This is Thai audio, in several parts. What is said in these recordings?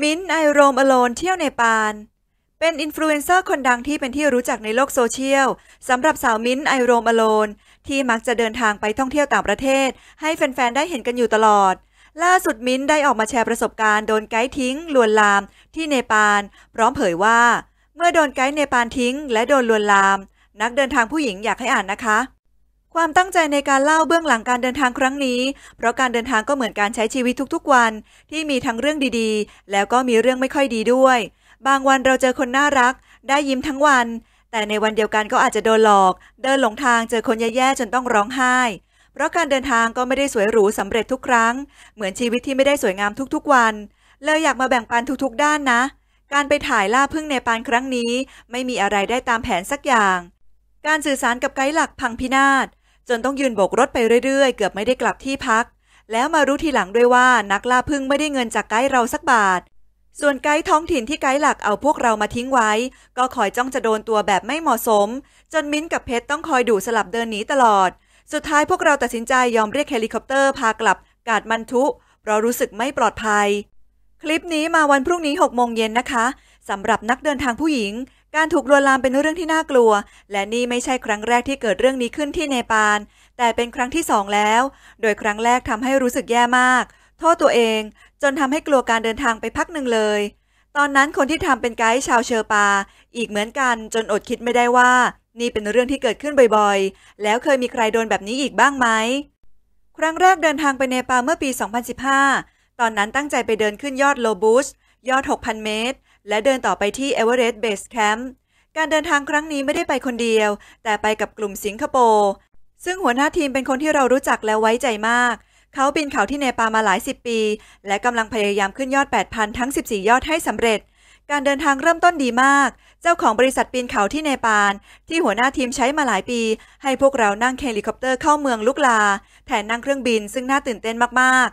มิ้นไอโรมอโลนเที่ยวในปานเป็นอินฟลูเอนเซอร์คนดังที่เป็นที่รู้จักในโลกโซเชียลสำหรับสาวมิ้นไอโรมอโลนที่มักจะเดินทางไปท่องเที่ยวต่างประเทศ ให้แฟน ๆ ได้เห็นกันอยู่ตลอด ล่าสุดมิ้นได้ออกมาแชร์ประสบการณ์โดนไกด์ทิ้งลวนลามที่เนปาลพร้อมเผยว่า เมื่อโดนไกด์เนปาลทิ้งและโดนลวนลาม นักเดินทางผู้หญิงอยากให้อ่านนะคะความตั้งใจในการเล่าเบื้องหลังการเดินทางครั้งนี้ เพราะการเดินทางก็เหมือนการใช้ชีวิตทุกๆ วันที่มีทั้งเรื่องดีๆ แล้วก็มีเรื่องไม่ค่อยดีด้วย บางวันเราเจอคนน่ารัก ได้ยิ้มทั้งวัน แต่ในวันเดียวกันก็อาจจะโดนหลอก เดินหลงทางเจอคนแย่ๆจนต้องร้องไห้ เพราะการเดินทางก็ไม่ได้สวยหรูสำเร็จทุกครั้ง เหมือนชีวิตที่ไม่ได้สวยงามทุก ๆวันเลยอยากมาแบ่งปันทุกๆ ด้านนะ การไปถ่ายล่าพึ่งในปานครั้งนี้ ไม่มีอะไรได้ตามแผนสักอย่าง การสื่อสารกับไกด์หลักพังพินาศจนต้องยืนโบกรถไปเรื่อยๆ เกือบไม่ได้กลับที่พัก แล้วมารู้ทีหลังด้วยว่านักล่าพึ่งไม่ได้เงินจากไกด์เราสักบาท ส่วนไกด์ท้องถิ่นที่ไกด์หลักเอาพวกเรามาทิ้งไว้ ก็คอยจ้องจะโดนตัวแบบไม่เหมาะสม จนมิ้นกับเพชรต้องคอยดูสลับเดินหนีตลอด สุดท้ายพวกเราตัดสินใจยอมเรียกเฮลิคอปเตอร์พากลับกาดมันทุ เพราะรู้สึกไม่ปลอดภัย คลิปนี้มาวันพรุ่งนี้6โมงเย็นนะคะสำหรับนักเดินทางผู้หญิงการถูกลวนลามเป็นเรื่องที่น่ากลัว และนี่ไม่ใช่ครั้งแรกที่เกิดเรื่องนี้ขึ้นที่เนปาล แต่เป็นครั้งที่สองแล้ว โดยครั้งแรกทำให้รู้สึกแย่มาก โทษตัวเอง จนทำให้กลัวการเดินทางไปพักหนึ่งเลย ตอนนั้นคนที่ทำเป็นไกด์ชาวเชอปา อีกเหมือนกันจนอดคิดไม่ได้ว่า นี่เป็นเรื่องที่เกิดขึ้นบ่อยๆ แล้วเคยมีใครโดนแบบนี้อีกบ้างไหม ครั้งแรกเดินทางไปเนปาลเมื่อปี 2015 ตอนนั้นตั้งใจไปเดินขึ้นยอดโลบูสยอด 6,000 เมตรและเดินต่อไปที่เอเวอเรสต์เบสแคมป์ การเดินทางครั้งนี้ไม่ได้ไปคนเดียว แต่ไปกับกลุ่มสิงคโปร์ซึ่งหัวหน้าทีมเป็นคนที่เรารู้จักและไว้ใจมาก เขาบินเขาที่เนปาลมาหลายสิบปี และกำลังพยายามขึ้นยอด 8,000 ทั้ง 14 ยอดให้สำเร็จ การเดินทางเริ่มต้นดีมาก เจ้าของบริษัทปีนเขาที่เนปาลที่หัวหน้าทีมใช้มาหลายปี ให้พวกเรานั่งเฮลิคอปเตอร์เข้าเมืองลุกลาแทนนั่งเครื่องบิน ซึ่งน่าตื่นเต้นมาก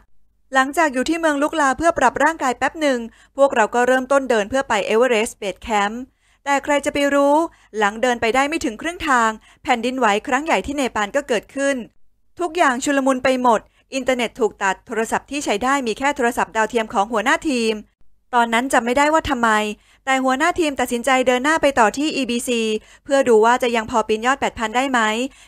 หลังจากอยู่ที่เมืองลุกลาเพื่อปรับร่างกายแป๊บหนึ่ง พวกเราก็เริ่มต้นเดินเพื่อไปเอเวอเรสต์เบดแคมป์แต่ใครจะไปรู้หลังเดินไปได้ไม่ถึงครึ่งทาง แผ่นดินไหวครั้งใหญ่ที่เนปาลก็เกิดขึ้น ทุกอย่างชุลมุนไปหมด อินเทอร์เน็ตถูกตัดโทรศัพท์ที่ใช้ได้มีแค่โทรศัพท์ดาวเทียมของหัวหน้าทีม ตอนนั้นจำไม่ได้ว่าทำไม แต่หัวหน้าทีมตัดสินใจเดินหน้าไปต่อที่ EBC เพื่อดูว่าจะยังพอปีนยอด 8,000 ได้ไหม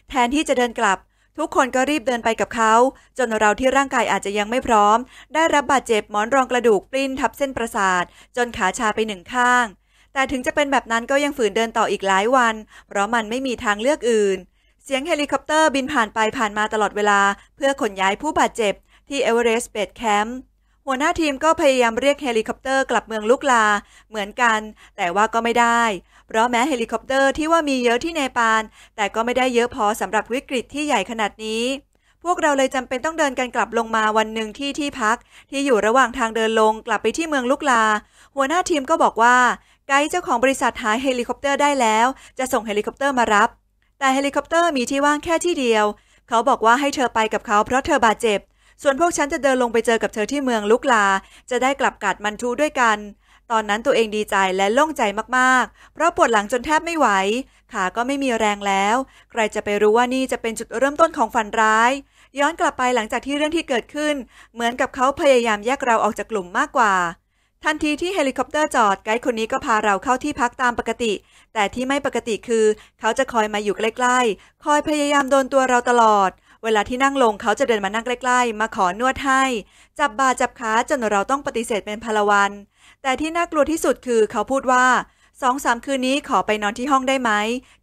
แทนที่จะเดินกลับทุกคนก็รีบเดินไปกับเขา จนเราที่ร่างกายอาจจะยังไม่พร้อม ได้รับบาดเจ็บ หมอนรองกระดูกปลิ้นทับเส้นประสาท จนขาชาไปหนึ่งข้าง แต่ถึงจะเป็นแบบนั้นก็ยังฝืนเดินต่ออีกหลายวัน เพราะมันไม่มีทางเลือกอื่น เสียงเฮลิคอปเตอร์บินผ่านไปผ่านมาตลอดเวลา เพื่อขนย้ายผู้บาดเจ็บ ที่เอเวอเรสต์เบดแคมป์หัวหน้าทีมก็พยายามเรียกเฮลิคอปเตอร์กลับเมืองลุกลาเหมือนกัน แต่ว่าก็ไม่ได้ เพราะแม้เฮลิคอปเตอร์ที่ว่ามีเยอะที่เนปาลแต่ก็ไม่ได้เยอะพอสำหรับวิกฤตที่ใหญ่ขนาดนี้ พวกเราเลยจำเป็นต้องเดินกันกลับลงมาวันหนึ่งที่ที่พัก ที่อยู่ระหว่างทางเดินลง กลับไปที่เมืองลุกลา หัวหน้าทีมก็บอกว่าไกด์เจ้าของบริษัทหาเฮลิคอปเตอร์ได้แล้วจะส่งเฮลิคอปเตอร์มารับ แต่เฮลิคอปเตอร์มีที่ว่างแค่ที่เดียว เขาบอกว่าให้เธอไปกับเขาเพราะเธอบาดเจ็บส่วนพวกฉันจะเดินลงไปเจอกับเธอที่เมืองลุกลา จะได้กลับกัดมันทูด้วยกัน ตอนนั้นตัวเองดีใจและโล่งใจมากๆ เพราะปวดหลังจนแทบไม่ไหว ขาก็ไม่มีแรงแล้ว ใครจะไปรู้ว่านี่จะเป็นจุดเริ่มต้นของฝันร้าย ย้อนกลับไปหลังจากที่เรื่องที่เกิดขึ้น เหมือนกับเขาพยายามแยกเราออกจากกลุ่มมากกว่า ทันทีที่เฮลิคอปเตอร์จอดไกด์คนนี้ก็พาเราเข้าที่พักตามปกติ แต่ที่ไม่ปกติคือ เขาจะคอยมาอยู่ใกล้ๆ คอยพยายามโดนตัวเราตลอดเวลาที่นั่งลงเขาจะเดินมานั่งใกล้ ๆ มาขอนวดให้ จับบ่า จับขาจนเราต้องปฏิเสธเป็นพลวัน แต่ที่น่ากลัวที่สุดคือเขาพูดว่าสองสามคืนนี้ขอไปนอนที่ห้องได้ไหม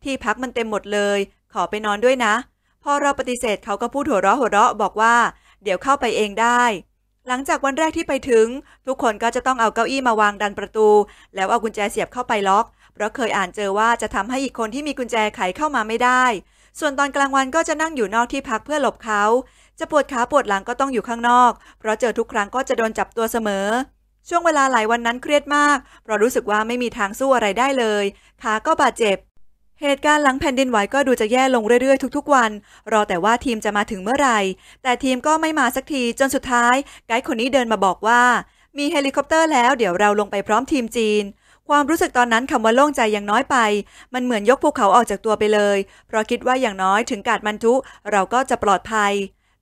ที่พักมันเต็มหมดเลย ขอไปนอนด้วยนะพอเราปฏิเสธเขาก็พูดหัวเราะหัวเราะบอกว่า เดี๋ยวเข้าไปเองได้ หลังจากวันแรกที่ไปถึง ทุกคนก็จะต้องเอาเก้าอี้มาวางดันประตู แล้วเอากุญแจเสียบเข้าไปล็อกเพราะเคยอ่านเจอว่าจะทำให้อีกคนที่มีกุญแจไขเข้ามาไม่ได้ ส่วนตอนกลางวันก็จะนั่งอยู่นอกที่พักเพื่อหลบเขา จะปวดขาปวดหลังก็ต้องอยู่ข้างนอก เพราะเจอทุกครั้งก็จะโดนจับตัวเสมอ ช่วงเวลาหลายวันนั้นเครียดมาก เพราะรู้สึกว่าไม่มีทางสู้อะไรได้เลยขาก็บาดเจ็บ เหตุการณ์หลังแผ่นดินไหวก็ดูจะแย่ลงเรื่อยๆ ทุกๆวัน รอแต่ว่าทีมจะมาถึงเมื่อไหร่ แต่ทีมก็ไม่มาสักทีจนสุดท้าย ไกด์คนนี้เดินมาบอกว่า มีเฮลิคอปเตอร์แล้วเดี๋ยวเราลงไปพร้อมทีมจีนความรู้สึกตอนนั้นคำว่าโล่งใจยังน้อยไป มันเหมือนยกภูเขาออกจากตัวไปเลย เพราะคิดว่าอย่างน้อยถึงกาดมันทุเราก็จะปลอดภัย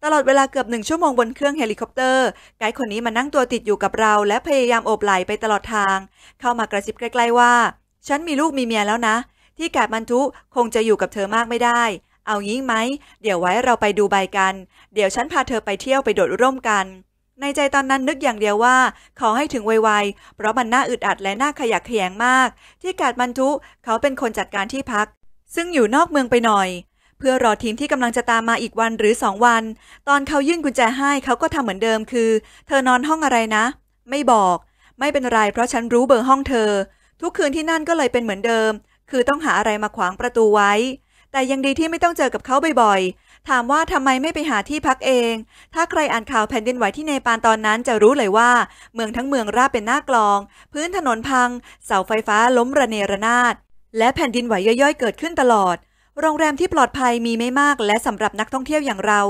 ตลอดเวลาเกือบหนึ่งชั่วโมงบนเครื่องเฮลิคอปเตอร์ไกด์คนนี้มานั่งตัวติดอยู่กับเรา และพยายามโอบไหล่ไปตลอดทาง เข้ามากระซิบใกล้ๆว่าฉันมีลูกมีเมียแล้วนะ ที่กาดมันทุคงจะอยู่กับเธอมากไม่ได้ เอางี้ไหมเดี๋ยวไว้เราไปดูใบกัน เดี๋ยวฉันพาเธอไปเที่ยวไปโดดร่มกันในใจตอนนั้นนึกอย่างเดียวว่า ขอให้ถึงไวๆเพราะมันน่าอึดอัดและน่าขยักขยงมาก ที่กาดมันทุเขาเป็นคนจัดการที่พัก ซึ่งอยู่นอกเมืองไปหน่อย เพื่อรอทีมที่กำลังจะตามมาอีกวันหรือสองวัน ตอนเขายื่นกุญแจให้เขาก็ทำเหมือนเดิมคือ เธอนอนห้องอะไรนะ ไม่บอก ไม่เป็นไรเพราะฉันรู้เบอร์ห้องเธอ ทุกคืนที่นั่นก็เลยเป็นเหมือนเดิม คือต้องหาอะไรมาขวางประตูไว้ แต่ยังดีที่ไม่ต้องเจอกับเขาบ่อยถามว่าทำไมไม่ไปหาที่พักเอง ถ้าใครอ่านข่าวแผ่นดินไหวที่เนปาลตอนนั้นจะรู้เลยว่าเมืองทั้งเมืองราบเป็นหน้ากลอง พื้นถนนพัง เสาไฟฟ้าล้มระเนระนาดและแผ่นดินไหวย่อยๆเกิดขึ้นตลอด โรงแรมที่ปลอดภัยมีไม่มากและสำหรับนักท่องเที่ยวอย่างเรา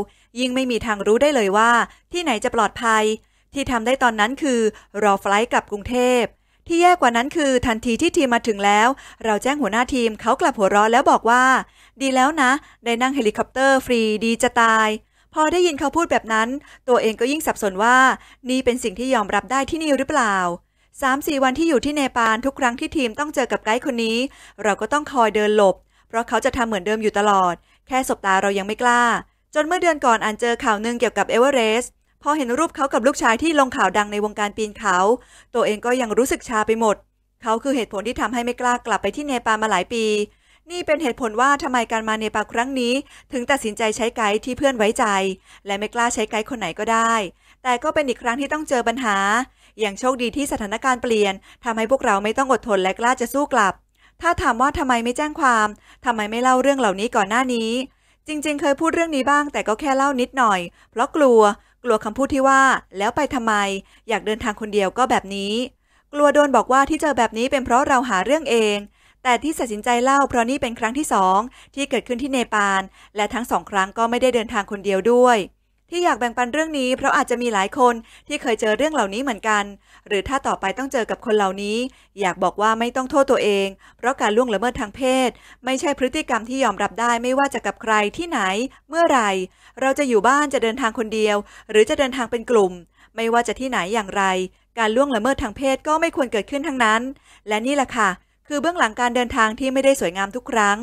ยิ่ง ไม่มีทางรู้ได้เลยว่าที่ไหนจะปลอดภัย ที่ทำได้ตอนนั้นคือรอไฟล์กลับกรุงเทพที่แย่กว่านั้นคือ ทันทีที่ทีมมาถึงแล้ว เราแจ้งหัวหน้าทีมเขากลับหัวเราะแล้วบอกว่าดีแล้วนะ ได้นั่งเฮลิคอปเตอร์ฟรีดีจะตาย พอได้ยินเขาพูดแบบนั้น ตัวเองก็ยิ่งสับสนว่า นี่เป็นสิ่งที่ยอมรับได้ที่นี่หรือเปล่าสามสี่วันที่อยู่ที่เนปาลทุกครั้งที่ทีมต้องเจอกับไกด์คนนี้ เราก็ต้องคอยเดินหลบ เพราะเขาจะทำเหมือนเดิมอยู่ตลอด แค่สบตาเรายังไม่กล้า จนเมื่อเดือนก่อนอ่านเจอข่าวหนึ่งเกี่ยวกับเอเวอเรสต์พอเห็นรูปเขากับลูกชายที่ลงข่าวดังในวงการปีนเขา ตัวเองก็ยังรู้สึกชาไปหมด เขาคือเหตุผลที่ทำให้ไม่กล้ากลับไปที่เนปาลมาหลายปีนี่เป็นเหตุผลว่าทำไมการมาเนปาลครั้งนี้ ถึงตัดสินใจใช้ไกด์ที่เพื่อนไว้ใจ และไม่กล้าใช้ไกด์คนไหนก็ได้ แต่ก็เป็นอีกครั้งที่ต้องเจอปัญหา อย่างโชคดีที่สถานการณ์เปลี่ยนทำให้พวกเราไม่ต้องอดทนและกล้าจะสู้กลับ ถ้าถามว่าทำไมไม่แจ้งความทำไมไม่เล่าเรื่องเหล่านี้ก่อนหน้านี้ จริงๆ เคยพูดเรื่องนี้บ้าง แต่ก็แค่เล่านิดหน่อย เพราะกลัว กลัวคำพูดที่ว่า แล้วไปทำไม อยากเดินทางคนเดียวก็แบบนี้ กลัวโดนบอกว่าที่เจอแบบนี้เป็นเพราะเราหาเรื่องเองแต่ที่ตัดสินใจเล่าเพราะนี่เป็นครั้งที่สองที่เกิดขึ้นที่เนปาลและทั้งสองครั้งก็ไม่ได้เดินทางคนเดียวด้วย ที่อยากแบ่งปันเรื่องนี้เพราะอาจจะมีหลายคนที่เคยเจอเรื่องเหล่านี้เหมือนกัน หรือถ้าต่อไปต้องเจอกับคนเหล่านี้ อยากบอกว่าไม่ต้องโทษตัวเองเพราะการล่วงละเมิดทางเพศ ไม่ใช่พฤติกรรมที่ยอมรับได้ไม่ว่าจะกับใครที่ไหน เมื่อไหร่เราจะอยู่บ้านจะเดินทางคนเดียว หรือจะเดินทางเป็นกลุ่ม ไม่ว่าจะที่ไหนอย่างไร การล่วงละเมิดทางเพศก็ไม่ควรเกิดขึ้นทั้งนั้น และนี่แหละค่ะคือเบื้องหลังการเดินทางที่ไม่ได้สวยงามทุกครั้ง